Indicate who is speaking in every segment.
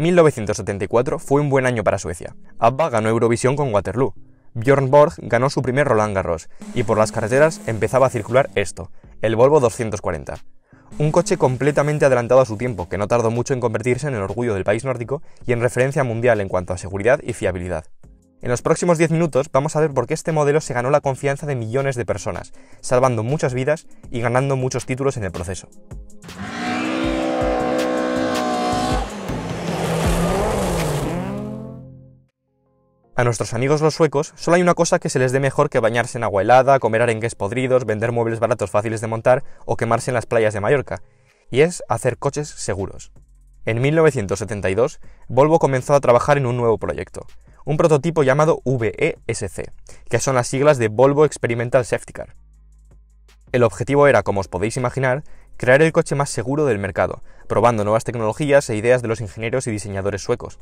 Speaker 1: 1974 fue un buen año para Suecia. ABBA ganó Eurovisión con Waterloo. Björn Borg ganó su primer Roland Garros y por las carreteras empezaba a circular esto, el Volvo 240. Un coche completamente adelantado a su tiempo, que no tardó mucho en convertirse en el orgullo del país nórdico y en referencia mundial en cuanto a seguridad y fiabilidad. En los próximos 10 minutos vamos a ver por qué este modelo se ganó la confianza de millones de personas, salvando muchas vidas y ganando muchos títulos en el proceso. A nuestros amigos los suecos solo hay una cosa que se les dé mejor que bañarse en agua helada, comer arengues podridos, vender muebles baratos fáciles de montar o quemarse en las playas de Mallorca, y es hacer coches seguros. En 1972, Volvo comenzó a trabajar en un nuevo proyecto, un prototipo llamado VESC, que son las siglas de Volvo Experimental Safety Car. El objetivo era, como os podéis imaginar, crear el coche más seguro del mercado, probando nuevas tecnologías e ideas de los ingenieros y diseñadores suecos.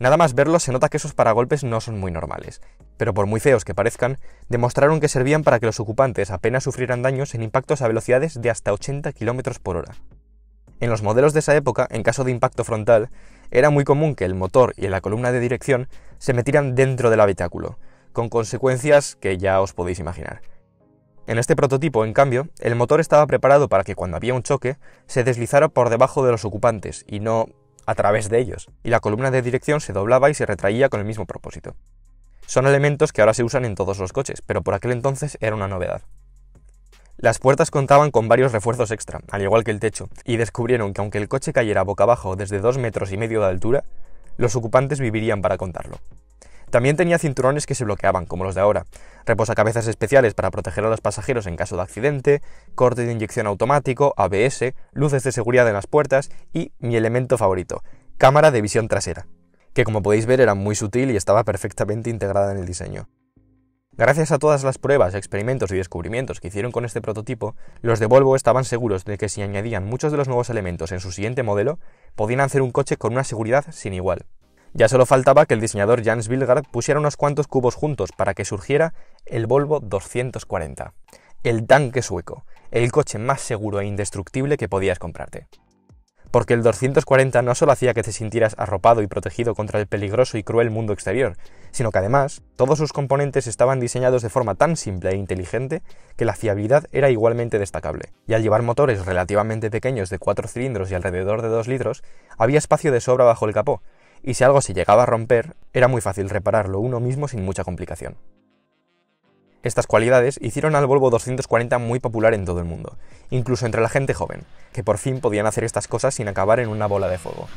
Speaker 1: Nada más verlos se nota que esos paragolpes no son muy normales, pero por muy feos que parezcan, demostraron que servían para que los ocupantes apenas sufrieran daños en impactos a velocidades de hasta 80 km por hora. En los modelos de esa época, en caso de impacto frontal, era muy común que el motor y la columna de dirección se metieran dentro del habitáculo, con consecuencias que ya os podéis imaginar. En este prototipo, en cambio, el motor estaba preparado para que cuando había un choque se deslizara por debajo de los ocupantes y no a través de ellos, y la columna de dirección se doblaba y se retraía con el mismo propósito. Son elementos que ahora se usan en todos los coches, pero por aquel entonces era una novedad. Las puertas contaban con varios refuerzos extra, al igual que el techo, y descubrieron que aunque el coche cayera boca abajo desde dos metros y medio de altura, los ocupantes vivirían para contarlo. También tenía cinturones que se bloqueaban, como los de ahora, reposacabezas especiales para proteger a los pasajeros en caso de accidente, corte de inyección automático, ABS, luces de seguridad en las puertas y mi elemento favorito, cámara de visión trasera, que como podéis ver era muy sutil y estaba perfectamente integrada en el diseño. Gracias a todas las pruebas, experimentos y descubrimientos que hicieron con este prototipo, los de Volvo estaban seguros de que si añadían muchos de los nuevos elementos en su siguiente modelo, podían hacer un coche con una seguridad sin igual. Ya solo faltaba que el diseñador Jans Vilgard pusiera unos cuantos cubos juntos para que surgiera el Volvo 240, el tanque sueco, el coche más seguro e indestructible que podías comprarte. Porque el 240 no solo hacía que te sintieras arropado y protegido contra el peligroso y cruel mundo exterior, sino que además todos sus componentes estaban diseñados de forma tan simple e inteligente que la fiabilidad era igualmente destacable. Y al llevar motores relativamente pequeños de 4 cilindros y alrededor de 2 litros, había espacio de sobra bajo el capó, y si algo se llegaba a romper, era muy fácil repararlo uno mismo sin mucha complicación. Estas cualidades hicieron al Volvo 240 muy popular en todo el mundo, incluso entre la gente joven, que por fin podían hacer estas cosas sin acabar en una bola de fuego.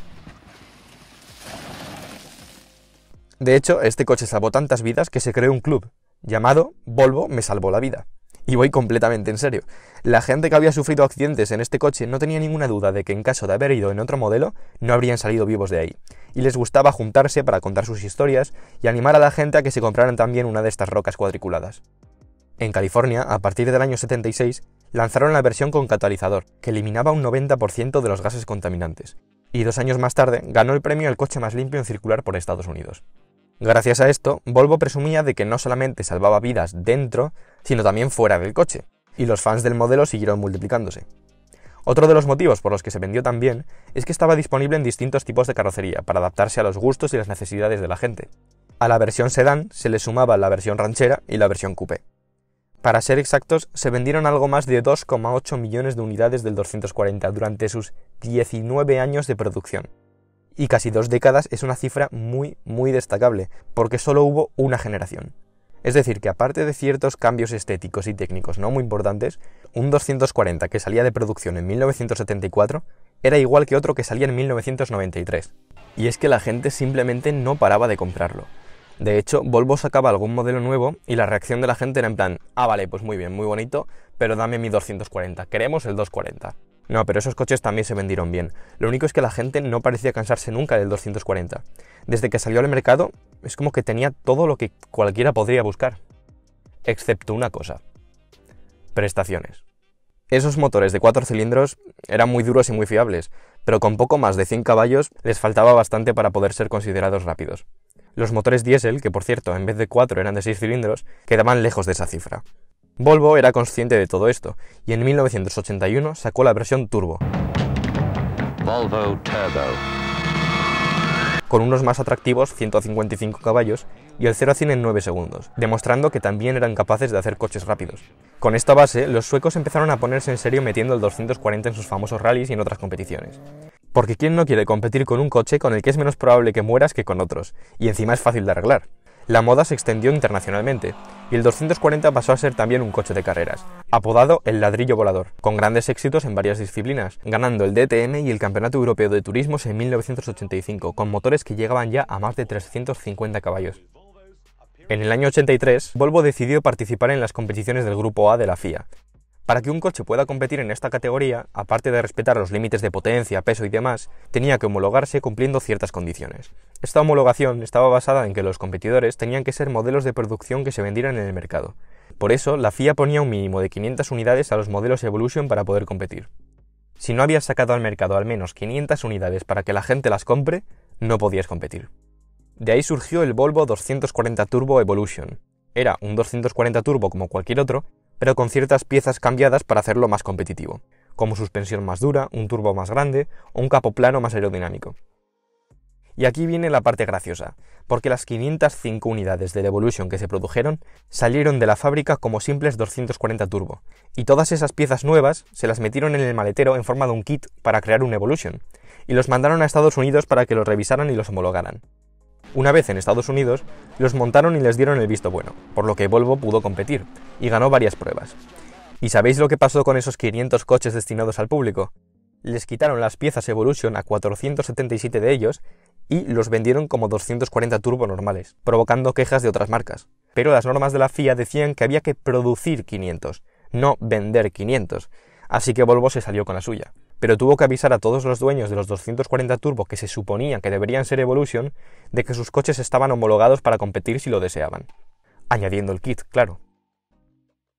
Speaker 1: De hecho, este coche salvó tantas vidas que se creó un club, llamado Volvo me salvó la vida y voy completamente en serio. La gente que había sufrido accidentes en este coche no tenía ninguna duda de que en caso de haber ido en otro modelo no habrían salido vivos de ahí. Y les gustaba juntarse para contar sus historias y animar a la gente a que se compraran también una de estas rocas cuadriculadas. En California, a partir del año 76, lanzaron la versión con catalizador, que eliminaba un 90% de los gases contaminantes. Y dos años más tarde ganó el premio al coche más limpio en circular por Estados Unidos. Gracias a esto, Volvo presumía de que no solamente salvaba vidas dentro, sino también fuera del coche, y los fans del modelo siguieron multiplicándose. Otro de los motivos por los que se vendió tan bien es que estaba disponible en distintos tipos de carrocería para adaptarse a los gustos y las necesidades de la gente. A la versión sedán se le sumaba la versión ranchera y la versión coupé. Para ser exactos, se vendieron algo más de 2,8 millones de unidades del 240 durante sus 19 años de producción y casi dos décadas es una cifra muy, muy destacable, porque solo hubo una generación. Es decir, que aparte de ciertos cambios estéticos y técnicos no muy importantes, un 240 que salía de producción en 1974 era igual que otro que salía en 1993. Y es que la gente simplemente no paraba de comprarlo. De hecho, Volvo sacaba algún modelo nuevo y la reacción de la gente era en plan, ah, vale, pues muy bien, muy bonito, pero dame mi 240, queremos el 240. No, pero esos coches también se vendieron bien. Lo único es que la gente no parecía cansarse nunca del 240. Desde que salió al mercado, es como que tenía todo lo que cualquiera podría buscar. Excepto una cosa. Prestaciones. Esos motores de cuatro cilindros eran muy duros y muy fiables, pero con poco más de 100 caballos les faltaba bastante para poder ser considerados rápidos. Los motores diésel, que por cierto en vez de 4 eran de 6 cilindros, quedaban lejos de esa cifra. Volvo era consciente de todo esto y en 1981 sacó la versión turbo. Volvo Turbo. Con unos más atractivos 155 caballos y el 0 a 100 en 9 segundos, demostrando que también eran capaces de hacer coches rápidos. Con esta base, los suecos empezaron a ponerse en serio metiendo el 240 en sus famosos rallies y en otras competiciones. Porque ¿quién no quiere competir con un coche con el que es menos probable que mueras que con otros? Y encima es fácil de arreglar. La moda se extendió internacionalmente, y el 240 pasó a ser también un coche de carreras, apodado el ladrillo volador, con grandes éxitos en varias disciplinas, ganando el DTM y el Campeonato Europeo de Turismos en 1985, con motores que llegaban ya a más de 350 caballos. En el año 83, Volvo decidió participar en las competiciones del Grupo A de la FIA, para que un coche pueda competir en esta categoría, aparte de respetar los límites de potencia, peso y demás, tenía que homologarse cumpliendo ciertas condiciones. Esta homologación estaba basada en que los competidores tenían que ser modelos de producción que se vendieran en el mercado. Por eso, la FIA ponía un mínimo de 500 unidades a los modelos Evolution para poder competir. Si no habías sacado al mercado al menos 500 unidades para que la gente las compre, no podías competir. De ahí surgió el Volvo 240 Turbo Evolution. Era un 240 Turbo como cualquier otro, pero con ciertas piezas cambiadas para hacerlo más competitivo, como suspensión más dura, un turbo más grande o un capoplano más aerodinámico. Y aquí viene la parte graciosa, porque las 505 unidades del Evolution que se produjeron salieron de la fábrica como simples 240 turbo, y todas esas piezas nuevas se las metieron en el maletero en forma de un kit para crear un Evolution, y los mandaron a Estados Unidos para que los revisaran y los homologaran. Una vez en Estados Unidos, los montaron y les dieron el visto bueno, por lo que Volvo pudo competir, y ganó varias pruebas. ¿Y sabéis lo que pasó con esos 500 coches destinados al público? Les quitaron las piezas Evolution a 477 de ellos y los vendieron como 240 turbo normales, provocando quejas de otras marcas. Pero las normas de la FIA decían que había que producir 500, no vender 500, así que Volvo se salió con la suya pero tuvo que avisar a todos los dueños de los 240 Turbo que se suponía que deberían ser Evolution de que sus coches estaban homologados para competir si lo deseaban. Añadiendo el kit, claro.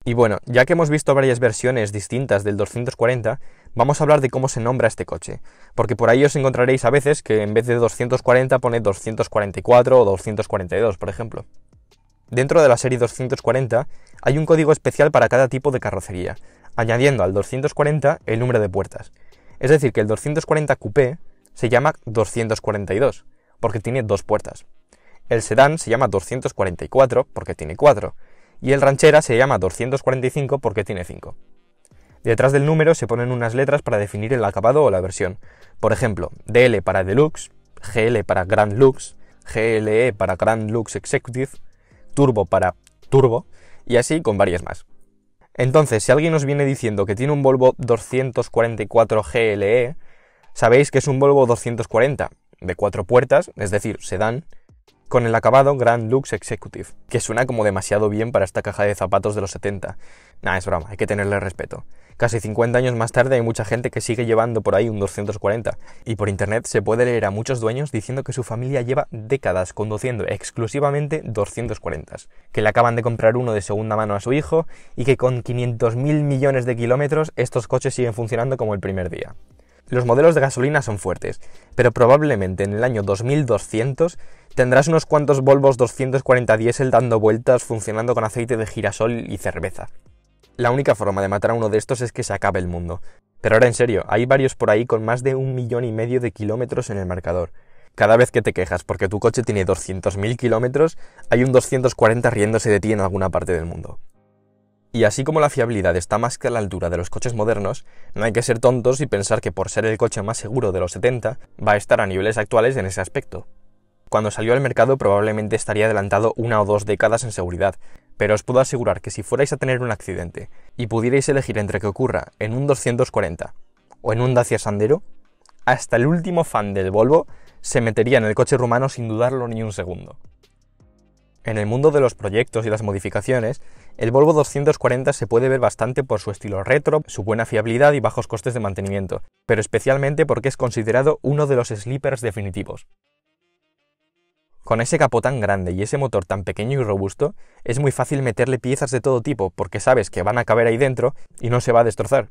Speaker 1: Y bueno, ya que hemos visto varias versiones distintas del 240, vamos a hablar de cómo se nombra este coche, porque por ahí os encontraréis a veces que en vez de 240 pone 244 o 242, por ejemplo. Dentro de la serie 240 hay un código especial para cada tipo de carrocería, añadiendo al 240 el número de puertas, es decir, que el 240 Coupé se llama 242 porque tiene dos puertas. El sedán se llama 244 porque tiene cuatro y el ranchera se llama 245 porque tiene cinco. Detrás del número se ponen unas letras para definir el acabado o la versión. Por ejemplo, DL para Deluxe, GL para Grand Luxe, GLE para Grand Lux Executive, Turbo para Turbo y así con varias más. Entonces, si alguien os viene diciendo que tiene un Volvo 244 GLE, sabéis que es un Volvo 240 de cuatro puertas, es decir, sedán, con el acabado Grand Lux Executive, que suena como demasiado bien para esta caja de zapatos de los 70. Nah, es broma, hay que tenerle respeto. Casi 50 años más tarde hay mucha gente que sigue llevando por ahí un 240, y por internet se puede leer a muchos dueños diciendo que su familia lleva décadas conduciendo exclusivamente 240, que le acaban de comprar uno de segunda mano a su hijo, y que con 500.000 millones de kilómetros estos coches siguen funcionando como el primer día los modelos de gasolina son fuertes, pero probablemente en el año 2200 tendrás unos cuantos Volvos 240 diésel dando vueltas funcionando con aceite de girasol y cerveza. La única forma de matar a uno de estos es que se acabe el mundo. Pero ahora en serio, hay varios por ahí con más de un millón y medio de kilómetros en el marcador. Cada vez que te quejas porque tu coche tiene 200.000 kilómetros, hay un 240 riéndose de ti en alguna parte del mundo. Y así como la fiabilidad está más que a la altura de los coches modernos, no hay que ser tontos y pensar que por ser el coche más seguro de los 70 va a estar a niveles actuales en ese aspecto. Cuando salió al mercado probablemente estaría adelantado una o dos décadas en seguridad, pero os puedo asegurar que si fuerais a tener un accidente y pudierais elegir entre que ocurra en un 240 o en un Dacia Sandero, hasta el último fan del Volvo se metería en el coche rumano sin dudarlo ni un segundo. En el mundo de los proyectos y las modificaciones, el Volvo 240 se puede ver bastante por su estilo retro, su buena fiabilidad y bajos costes de mantenimiento, pero especialmente porque es considerado uno de los sleepers definitivos. Con ese capó tan grande y ese motor tan pequeño y robusto, es muy fácil meterle piezas de todo tipo porque sabes que van a caber ahí dentro y no se va a destrozar.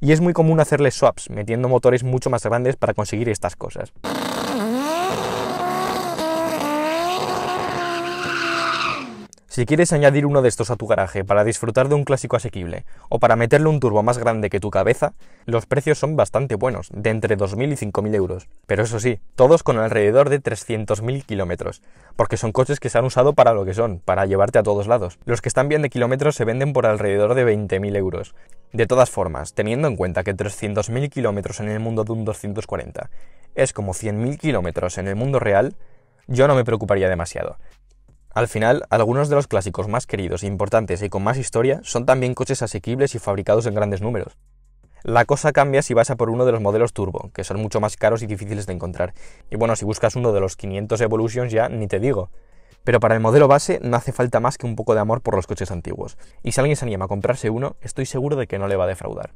Speaker 1: Y es muy común hacerle swaps, metiendo motores mucho más grandes para conseguir estas cosas. Si quieres añadir uno de estos a tu garaje para disfrutar de un clásico asequible o para meterle un turbo más grande que tu cabeza, los precios son bastante buenos, de entre 2.000 y 5.000 euros. Pero eso sí, todos con alrededor de 300.000 kilómetros, porque son coches que se han usado para lo que son, para llevarte a todos lados. Los que están bien de kilómetros se venden por alrededor de 20.000 euros. De todas formas, teniendo en cuenta que 300.000 kilómetros en el mundo de un 240 es como 100.000 kilómetros en el mundo real, yo no me preocuparía demasiado. Al final, algunos de los clásicos más queridos, importantes y con más historia son también coches asequibles y fabricados en grandes números. La cosa cambia si vas a por uno de los modelos turbo, que son mucho más caros y difíciles de encontrar. Y bueno, si buscas uno de los 500 Evolutions ya ni te digo. Pero para el modelo base no hace falta más que un poco de amor por los coches antiguos. Y si alguien se anima a comprarse uno, estoy seguro de que no le va a defraudar.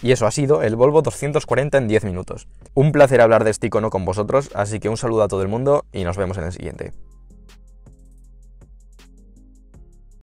Speaker 1: Y eso ha sido el Volvo 240 en 10 minutos. Un placer hablar de este icono con vosotros, así que un saludo a todo el mundo y nos vemos en el siguiente.